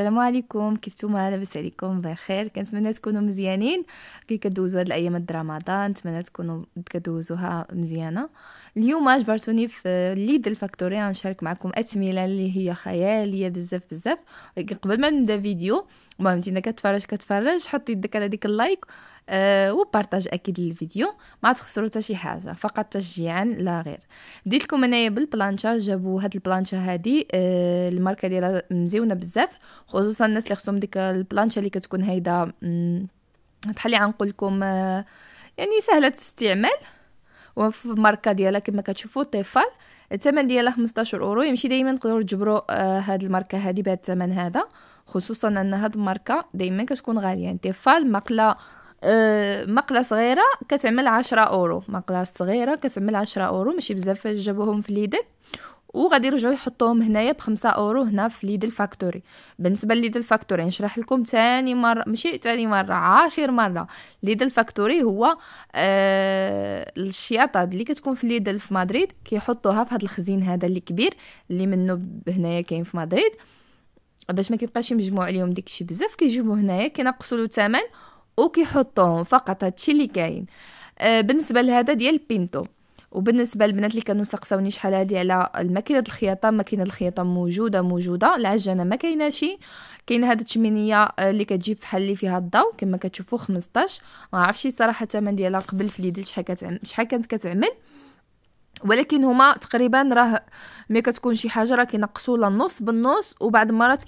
السلام عليكم كيف نتوما لاباس عليكم بخير كنتمنى تكونوا مزيانين كي كدوزوا هاد الايام د رمضان نتمنى تكونوا كدوزوها مزيانه اليوم جبرتوني في ليد الفاكتوري غنشارك معكم اثمله اللي هي خياليه بزاف بزاف قبل ما نبدا فيديو المهم انت كتفرج كتفرج حطي يدك على ديك اللايك آه، وبارطاج اكيد الفيديو ما تخسروا حتى شي حاجه فقط تشجيعا لا غير بديت لكم انايا بالبلانشا جابوا هاد البلانشا هادي أه الماركه ديالها مزيونه بزاف خصوصا الناس اللي خصهم ديك البلانشا اللي كتكون هيدا بحال اللي غنقول لكم آه، يعني سهله الاستعمال وفي الماركه ديالها كما كتشوفوا تيفال الثمن ديالها 15 اورو يمشي دائما تقدروا تجبروا آه هاد الماركه هادي بهذا الثمن هذا خصوصا ان هاد الماركه دائما كتكون غاليه يعني تيفال مقله آه، مقله صغيره كتعمل عشرة اورو مقله صغيره كتعمل عشرة اورو ماشي بزاف جابوهم في ليدل وغادي يرجعوا يحطوهم هنايا بخمسة اورو هنا في ليدل فاكتوري بالنسبه لليدل فاكتوري نشرح يعني لكم ثاني مره ماشي ثاني مره عاشر مره ليدل فاكتوري هو آه الشياطات اللي كتكون في ليدل في مدريد كيحطوها في هذا الخزين هذا اللي كبير اللي منه هنايا كاين في مدريد باش ما كيبقاش مجموع عليهم داكشي بزاف كيجيبوه هنايا كينقصوا له الثمن وكيحطوهم فقط هادشي اللي كاين آه بالنسبه لهذا ديال بينتو وبالنسبه للبنات اللي كانوا سقساوني شحال هادي على الماكينه الخياطه ماكينه الخياطه موجوده موجوده العجانه ما كايناش كاين هاد التمنيه آه، اللي كتجيب فحال اللي فيها الضو كما كتشوفوا 15 ما عرفتش صراحه الثمن ديالها قبل في ليدل شحال كانت شحال كانت كتعمل ولكن هما تقريبا راه ما كتكون شي حاجه راه كينقصوا لا النص بالنص وبعض المرات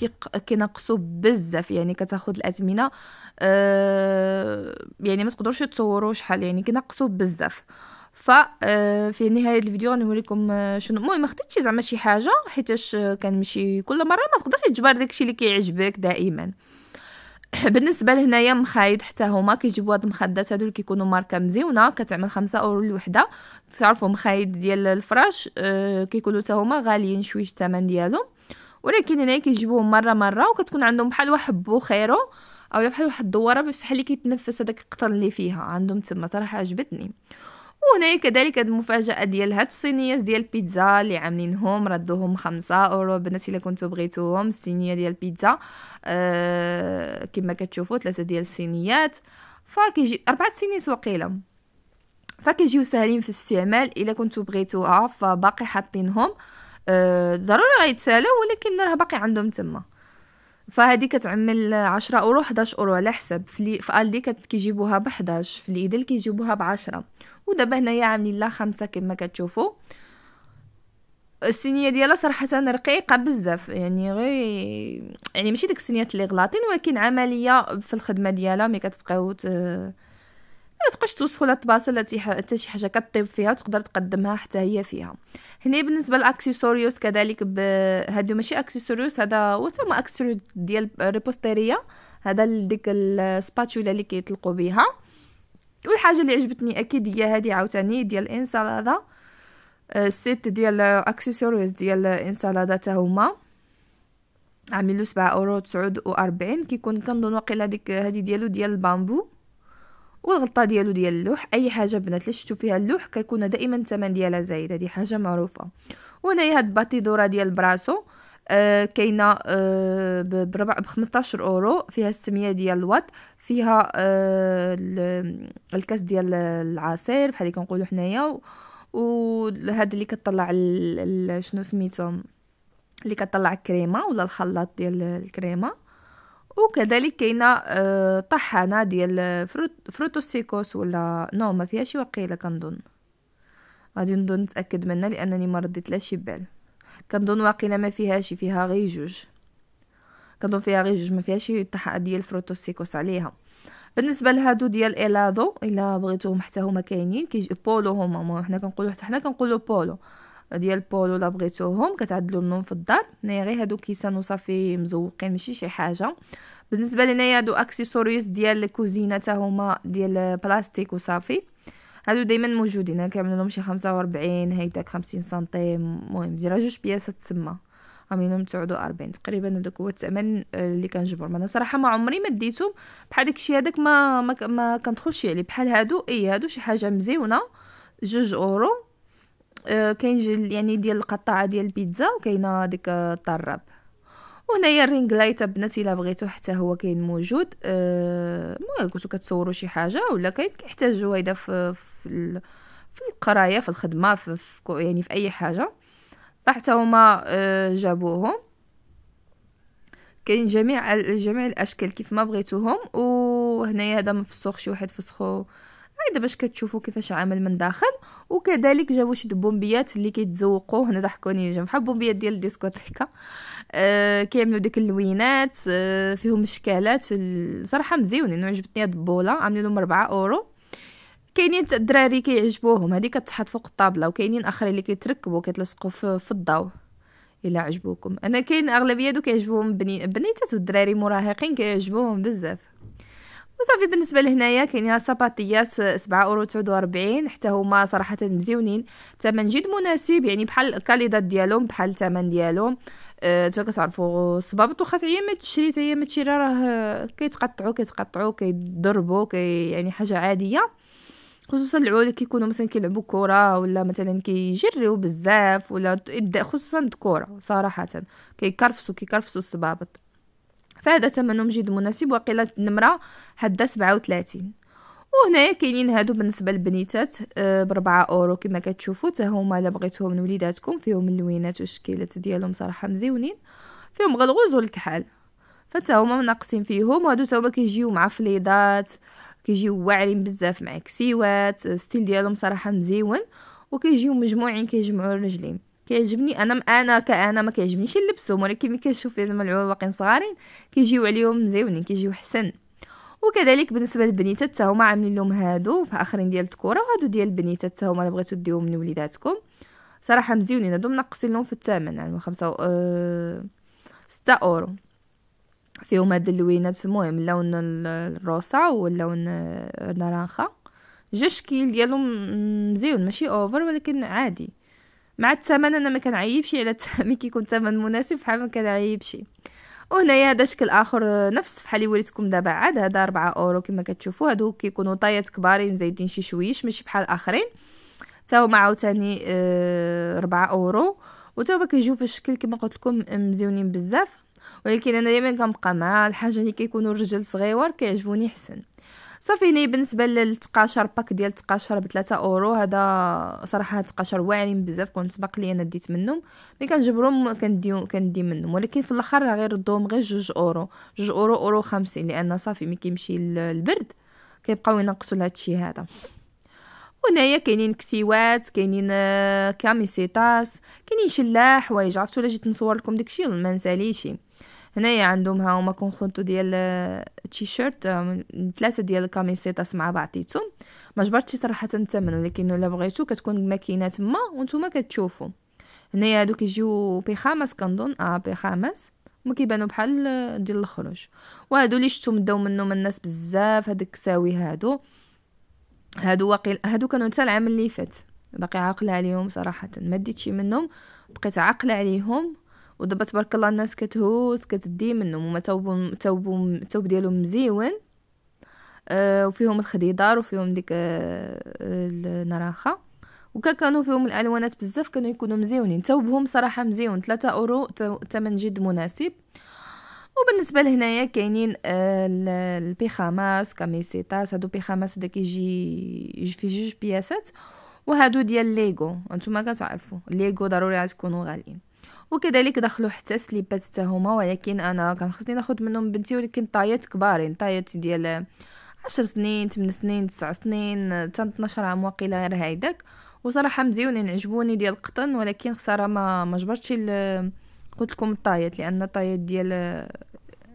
كينقصوا بزاف يعني كتاخذ الاثمنه أه يعني ما تقدروش تصوروا شحال يعني كينقصوا بزاف ف آه، في نهايه الفيديو غنوريكم آه، شنو المهم ما خديتش زعما شي حاجه حيتاش آه، كنمشي كل مره ما تقدرش تجبر داكشي اللي كيعجبك دائما بالنسبه لهنايا مخايد حتى هما كيجيبوا هاد المخدات هادو اللي كيكونوا ماركه مزيونه كتعمل خمسة اورو الوحده تعرفوا مخايد ديال الفراش آه، كيكونوا حتى هما غاليين شويه الثمن ديالهم ولكن هنايا كيجيبوهم مره مره وكتكون عندهم بحال واحد بوخيرو اولا بحال واحد الدواره بحال اللي كيتنفس هذاك القطر اللي فيها عندهم تما صراحه عجبتني وهنا كذلك المفاجأة ديال هاد الصينيات ديال البيتزا اللي عاملينهم ردوهم خمسة اورو البنات الا كنتو بغيتوهم الصينية ديال البيتزا أه كما كتشوفوا ثلاثة ديال الصينيات فكيجي اربعة صينيات وقيله فكيجيو ساهلين في الاستعمال الا كنتو بغيتوها فباقي حاطينهم أه ضروري غيتسالاو ولكن راه باقي عندهم تما فهادي كتعمل 10 اورو 11 اورو على حسب في, في الدي كيجيبوها ب 11 في ليدل كيجيبوها ب 10 ودابا هنايا عاملين لها خمسة كما كتشوفوا السينيه ديالها صراحه رقيقه بزاف يعني غير يعني ماشي داك السينيات اللي غلاطين ولكن عمليه في الخدمه ديالها ملي كتبقاو ت... ما تبقاش توصفوا لا الطباسه لا حتى شي حاجه كطيب فيها وتقدر تقدمها حتى هي فيها هنا بالنسبه للاكسسوريوس كذلك ب... هادو ماشي اكسسوريوس هذا تما اكسيسوريوس ديال ريبوستيريا هذا ديك السباتولا اللي كيطلقوا بها والحاجه اللي عجبتني اكيد هي هذه عاوتاني ديال انسالادا آه، السيت ديال اكسسوريوس ديال انسالادا تا هما عاملو سبعة اورو تسعود كيكون كنظن واقيلا ديك هادي ديالو ديال البامبو والغلطه ديالو ديال اللوح اي حاجه بنات اللي شفتو فيها اللوح كيكون دائما الثمن ديالها زايد هذه حاجه معروفه وهنايا هاد الباتيدوره ديال براسو آه كاينه آه بربع ب 15 اورو فيها السميه ديال الوط فيها آه الكاس ديال العصير بحال اللي كنقولوا حنايا وهذا اللي كطلع شنو سميتهم اللي كطلع الكريمه ولا الخلاط ديال الكريمه وكذلك كاينه آه، طحانه ديال فروت فروتوسيكوس ولا نو ما شي وقيله كنظن غادي نظن نتاكد منها لانني ما رديت لا شي بال كنظن واقيلا ما فيهاش فيها غير جوج كنظن فيها غير جوج ما فيهاش الطحا ديال فروتوسيكوس عليها بالنسبه لهادو ديال ايلادو الا بغيتوهم حتى هما كاينين كيجي بولو هما حنا كنقولو حتى حنا كنقولو بولو ديال بولو لا بغيتوهم كتعدلوا منهم في الدار هنايا غير هادو كيسان وصافي مزوقين ماشي شي حاجه بالنسبه لنايا هادو اكسيسوريوز ديال الكوزينه تا هما ديال بلاستيك وصافي هادو دائما موجودين انا كنعمل لهم شي 45 هيداك 50 سنتيم المهم ديال جوج بياسات تما عاملينهم 49 تقريبا هذاك هو الثمن آه، اللي كنجبرهم انا صراحه ما عمري ما ديتهم بحال داكشي هذاك ما ما, ما كندخلش عليه بحال هادو اي هادو شي حاجه مزيونه جوج اورو آه، كاين جل يعني ديال القطاعه ديال البيتزا وكاينه ديك آه، الطراب وهنايا الرينغ لايت بناتي الا بغيتو حتى هو كاين موجود آه، المهم كنتو كتصوروا شي حاجه ولا كاين كيحتاجوا هيدا في في, في القرايه في الخدمه في, في يعني في اي حاجه فحتى هما جابوهم كاين جميع جميع الاشكال كيف ما بغيتوهم وهنايا هذا مفسوخ شي واحد فسخو هيدا باش كتشوفوا كيفاش عامل من داخل وكذلك جاو شد بومبيات اللي كيتزوقوا هنا ضحكوني جا بحال بومبيات ديال الديسكوتيكا أه كيعملوا ديك اللوينات أه فيهم اشكالات صراحه مزيونين وعجبتني هاد البوله لهم 4 اورو كاينين الدراري كيعجبوهم هذه كتحط فوق الطابله وكاينين اخرين اللي كيتركبوا كيتلصقوا في الضوء الا عجبوكم انا كاين اغلبيه دوك يعجبوهم بني... بنيتات والدراري مراهقين كيعجبوهم بزاف وصافي بالنسبه لهنايا كاين ساباتياس 7 اورو 49 حتى هما صراحه مزيونين ثمن جد مناسب يعني بحال الكاليدات ديالهم بحال الثمن ديالهم انتو أه كتعرفوا الصبابط واخا ما تشري ما تشري راه كيتقطعوا كيتقطعوا كيضربوا كي يعني حاجه عاديه خصوصا اللي كيكونوا مثلا كيلعبوا كره ولا مثلا كيجريو بزاف ولا خصوصا الكره صراحه كيكرفسوا كيكرفسوا الصبابط فهذا ثمنهم جد مناسب وقيلة النمرة حدا سبعة وثلاثين وهنايا كاينين هادو بالنسبة للبنيتات آه، بربعة أورو كما كتشوفوا حتى هما الا بغيتوهم وليداتكم فيهم اللوينات والشكيلات ديالهم صراحة مزيونين فيهم غلغوز والكحل فتا هما ناقصين فيهم وهادو تا هما كيجيو مع فليضات كيجيو واعرين بزاف مع كسيوات ستيل ديالهم صراحه مزيون وكيجيو مجموعين كيجمعوا الرجلين كيعجبني انا انا كانا ما كيعجبنيش نلبسهم ولكن ملي كنشوف زعما العواقين صغارين كيجيو عليهم مزيونين كيجيو حسن وكذلك بالنسبه للبنيتات حتى هما عاملين لهم هادو اخرين ديال الكره وهادو ديال البنيتات حتى هما بغيتو ديهم لوليداتكم صراحه مزيونين هادو منقصين لهم في الثمن يعني 5 6 آه، اورو فيهم هاد اللوينات المهم اللون الروسا واللون النارانخا جا شكيل ديالهم مزيون ماشي اوفر ولكن عادي مع الثمن انا ما كنعيبش على الثمن كيكون ثمن مناسب بحال ما كنعيبش وهنايا هذا شكل اخر نفس بحال اللي وريتكم دابا عاد هذا 4 اورو كما كتشوفوا هادو كيكونوا طايات كبارين زايدين شي شويش ماشي بحال الاخرين حتى هما عاوتاني 4 آه، اورو وتا هما كيجيو في الشكل كما قلت لكم مزيونين بزاف ولكن انا دائما كنبقى مع الحاجه اللي كيكونوا الرجل صغيور كيعجبوني حسن صافي ني بالنسبه للتقاشر باك ديال التقاشر ب 3 اورو هذا صراحه التقاشر واعرين بزاف كنت سبق لي انا ديت منهم ملي كنجبرهم كنديو كندي منهم ولكن في الاخر راه غير ردوهم غير 2 اورو 2 اورو اورو 50 لان صافي ملي كيمشي البرد كيبقاو ينقصوا لهادشي هذا هنايا كاينين كسيوات كاينين آه، كاميسيطاس كاينين شلاح حوايج عرفتو الا جيت نصور لكم داكشي ما نساليش هنايا عندهم ها هما كونخونتو ديال التيشيرت آه، آه، ثلاثه ديال الكاميسيطاس مع بعضيتهم ما جبرتش صراحه الثمن ولكن الا بغيتو كتكون ماكينه تما وانتم كتشوفوا هنايا هادوك يجيو بخامس كنظن اه بخامس هما كيبانو بحال ديال الخروج وهادو اللي شفتو مداو منهم الناس بزاف هادك ساوي هادو هادو واقيل هادو كانوا حتى العام اللي فات باقي عاقله عليهم صراحه ما ديتش منهم بقيت عاقله عليهم ودابا تبارك الله الناس كتهوس كتدي منهم هما توبهم توبهم التوب ديالهم مزيون آه، وفيهم الخديدار وفيهم ديك آه، النراخه النراخه كانوا فيهم الالوانات بزاف كانوا يكونوا مزيونين توبهم صراحه مزيون 3 اورو ثمن جد مناسب وبالنسبه لهنايا كاينين آه، البيخاماس كاميسيتاس هادو بيخاماس هذا كيجي في جوج بياسات وهادو ديال ليغو انتما كتعرفوا ليغو ضروري تكونوا غاليين وكذلك دخلوا حتى سليبات حتى هما ولكن انا كان خصني ناخذ منهم بنتي ولكن طايات كبارين طايات ديال آه، عشر سنين 8 سنين 9 سنين آه، حتى 12 عام واقيلا غير هيداك وصراحه مزيونين عجبوني ديال القطن ولكن خساره ما ما جبرتش قلت لكم الطايات لان الطايات ديال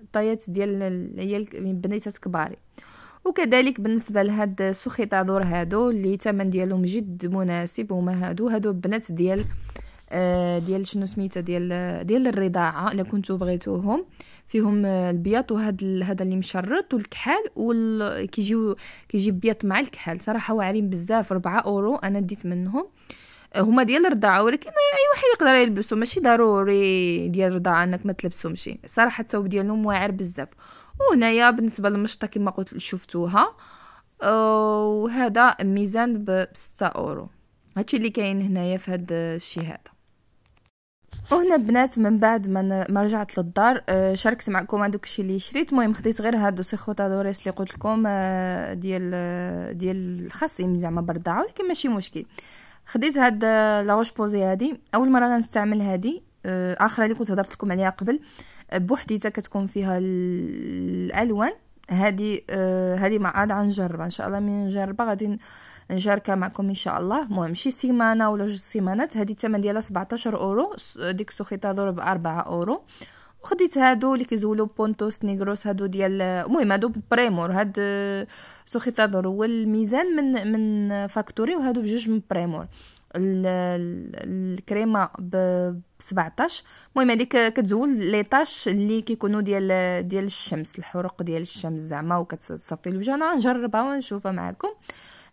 الطايات ديال العيال بنيتات كباري وكذلك بالنسبه لهاد السوخيطادور هادو اللي الثمن ديالهم جد مناسب هما هادو هادو بنات ديال آه، ديال شنو سميتها ديال ديال الرضاعه الا كنتو بغيتوهم فيهم البياض وهاد هذا اللي مشرط والكحال وكيجيو كيجيو كيجي بياض مع الكحال صراحه واعرين بزاف 4 اورو انا ديت منهم هما ديال الرضاعه ولكن اي واحد يقدر يلبسو ماشي ضروري ديال الرضاعه انك ما تلبسهمش صراحه الثوب ديالهم واعر بزاف وهنايا بالنسبه للمشطه كما قلت شفتوها آه، وهذا ميزان ب 6 اورو هادشي اللي كاين هنايا في هاد الشيء هذا وهنا بنات من بعد ما رجعت للدار آه، شاركت معكم هذوك الشيء اللي شريت المهم خديت غير هادو سيخوطا دوريس اللي قلت لكم آه، ديال ديال الخاصين زعما برضاعه ولكن ماشي مشكل خديت هاد آه، لا بوزي هادي اول مره غنستعمل هادي آه، اخر اللي كنت هضرت لكم عليها قبل آه، بوحديتها كتكون فيها الالوان هادي آه هادي ما عاد غنجربها ان شاء الله من نجربها غادي نشاركها معكم ان شاء الله المهم شي سيمانه ولا جوج سيمانات هادي الثمن ديالها 17 اورو ديك سوخيطادور ب 4 اورو وخديت هادو اللي كيزولو بونتوس نيغروس هادو ديال المهم هادو بريمور هاد سوخي هو والميزان من من فاكتوري وهادو بجوج من بريمور الكريمه ب 17 المهم هذيك كتزول لي طاش اللي كيكونوا ديال ديال الشمس الحروق ديال الشمس زعما وكتصفي الوجه انا نجربها ونشوفها معكم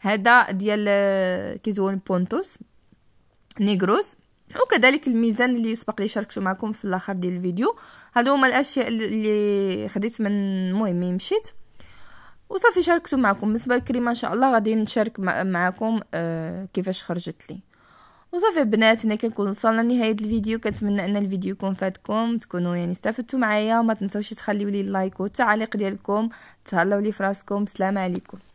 هذا ديال كيزول بونتوس نيغروس وكذلك الميزان اللي سبق لي شاركته معكم في الاخر ديال الفيديو هادو هما الاشياء اللي خديت من المهم مشيت وصافي شاركته معكم بالنسبه للكريمه ان شاء الله غادي نشارك معكم آه كيفاش خرجت لي وصافي هنا كنكون وصلنا لنهايه الفيديو كنتمنى ان الفيديو يكون فاتكم تكونوا يعني استفدتوا معايا وما تنسوش تخليوا لي اللايك والتعليق ديالكم تهلاو لي فراسكم سلام عليكم